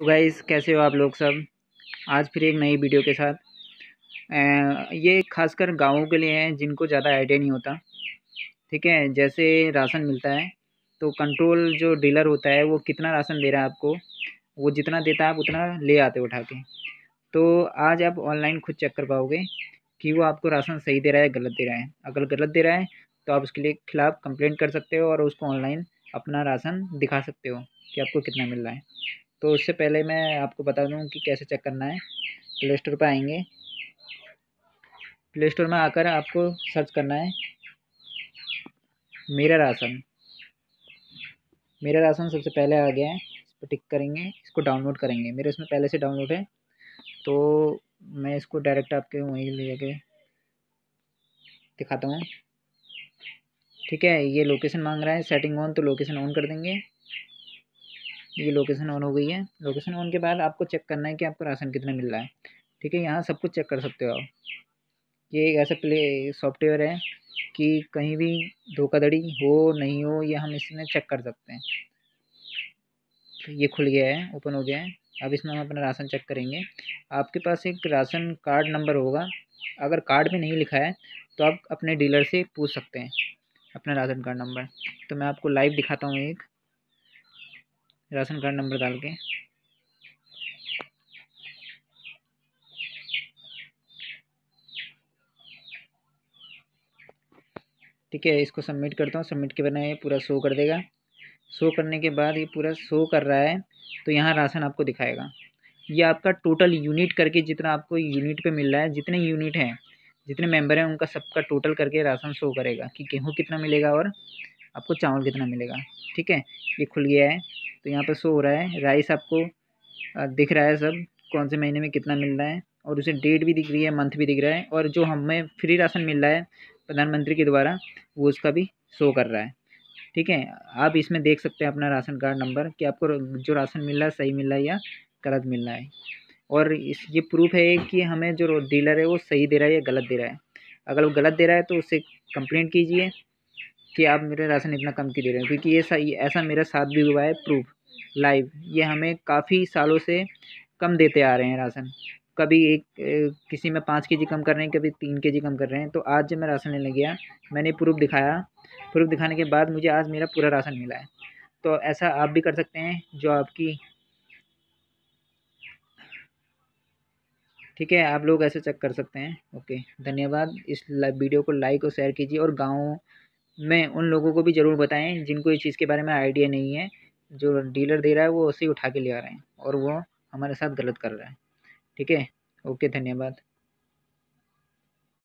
तो गाइस कैसे हो आप लोग सब आज फिर एक नई वीडियो के साथ अं, ये खासकर गाँवों के लिए हैं जिनको ज़्यादा आइडिया नहीं होता ठीक है जैसे राशन मिलता है तो कंट्रोल जो डीलर होता है वो कितना राशन दे रहा है आपको वो जितना देता है आप उतना ले आते हो उठा के तो आज आप ऑनलाइन खुद चेक कर पाओगे कि वो आपको राशन सही दे रहा है गलत दे रहा है अगर गलत दे रहा है तो आप उसके लिए खिलाफ़ कंप्लेंट कर सकते हो और उसको ऑनलाइन अपना राशन दिखा सकते हो कि आपको कितना मिल रहा है तो उससे पहले मैं आपको बता दूँ कि कैसे चेक करना है प्ले स्टोर पर आएंगे प्ले स्टोर में आकर आपको सर्च करना है मेरा राशन मेरा राशन सबसे पहले आ गया है इस पर टिक करेंगे इसको डाउनलोड करेंगे मेरे इसमें पहले से डाउनलोड है तो मैं इसको डायरेक्ट आपके वहीं ले जाके दिखाता हूँ ठीक है ये लोकेशन मांग रहा है सेटिंग ऑन तो लोकेशन ऑन कर देंगे ये लोकेशन ऑन हो गई है लोकेशन ऑन के बाद आपको चेक करना है कि आपको राशन कितना मिल रहा है ठीक है यहाँ सब कुछ चेक कर सकते हो आप ये एक ऐसा प्ले सॉफ्टवेयर है कि कहीं भी धोखाधड़ी हो नहीं हो ये हम इसमें चेक कर सकते हैं तो ये खुल गया है ओपन हो गया है अब इसमें हम अपना राशन चेक करेंगे आपके पास एक राशन कार्ड नंबर होगा अगर कार्ड में नहीं लिखा है तो आप अपने डीलर से पूछ सकते हैं अपना राशन कार्ड नंबर तो मैं आपको लाइव दिखाता हूँ एक राशन कार्ड नंबर डाल के ठीक है इसको सबमिट करता हूँ सबमिट के बना ये पूरा शो कर देगा शो करने के बाद ये पूरा शो कर रहा है तो यहाँ राशन आपको दिखाएगा ये आपका टोटल यूनिट करके जितना आपको यूनिट पे मिल रहा है जितने यूनिट हैं जितने मेंबर हैं उनका सबका टोटल करके राशन शो करेगा कि गेहूँ कितना मिलेगा और आपको चावल कितना मिलेगा ठीक है ये खुल गया है तो यहाँ पर शो हो रहा है राइस आपको दिख रहा है सब कौन से महीने में कितना मिल रहा है और उसे डेट भी दिख रही है मंथ भी दिख रहा है और जो हमें फ्री राशन मिल रहा है प्रधानमंत्री के द्वारा वो उसका भी शो कर रहा है ठीक है आप इसमें देख सकते हैं अपना राशन कार्ड नंबर कि आपको जो राशन मिल रहा है सही मिल रहा है या गलत मिल रहा है और इस ये प्रूफ है कि हमें जो डीलर है वो सही दे रहा है या गलत दे रहा है अगर वो गलत दे रहा है तो उससे कंप्लेंट कीजिए कि आप मेरे राशन इतना कम क्यों दे रहे हो क्योंकि ये ऐसा मेरा साथ भी हुआ है प्रूफ लाइव ये हमें काफ़ी सालों से कम देते आ रहे हैं राशन कभी एक किसी में पाँच के जी कम कर रहे हैं कभी तीन के जी कम कर रहे हैं तो आज जब मैं राशन लेने गया मैंने प्रूफ दिखाया प्रूफ दिखाने के बाद मुझे आज मेरा पूरा राशन मिला है तो ऐसा आप भी कर सकते हैं जो आपकी ठीक है आप लोग ऐसे चेक कर सकते हैं ओके धन्यवाद इस वीडियो को लाइक और शेयर कीजिए और गाँव में उन लोगों को भी ज़रूर बताएं जिनको इस चीज़ के बारे में आइडिया नहीं है जो डीलर दे रहा है वो उसे उठा के ले आ रहे हैं और वो हमारे साथ गलत कर रहा है ठीक है ओके धन्यवाद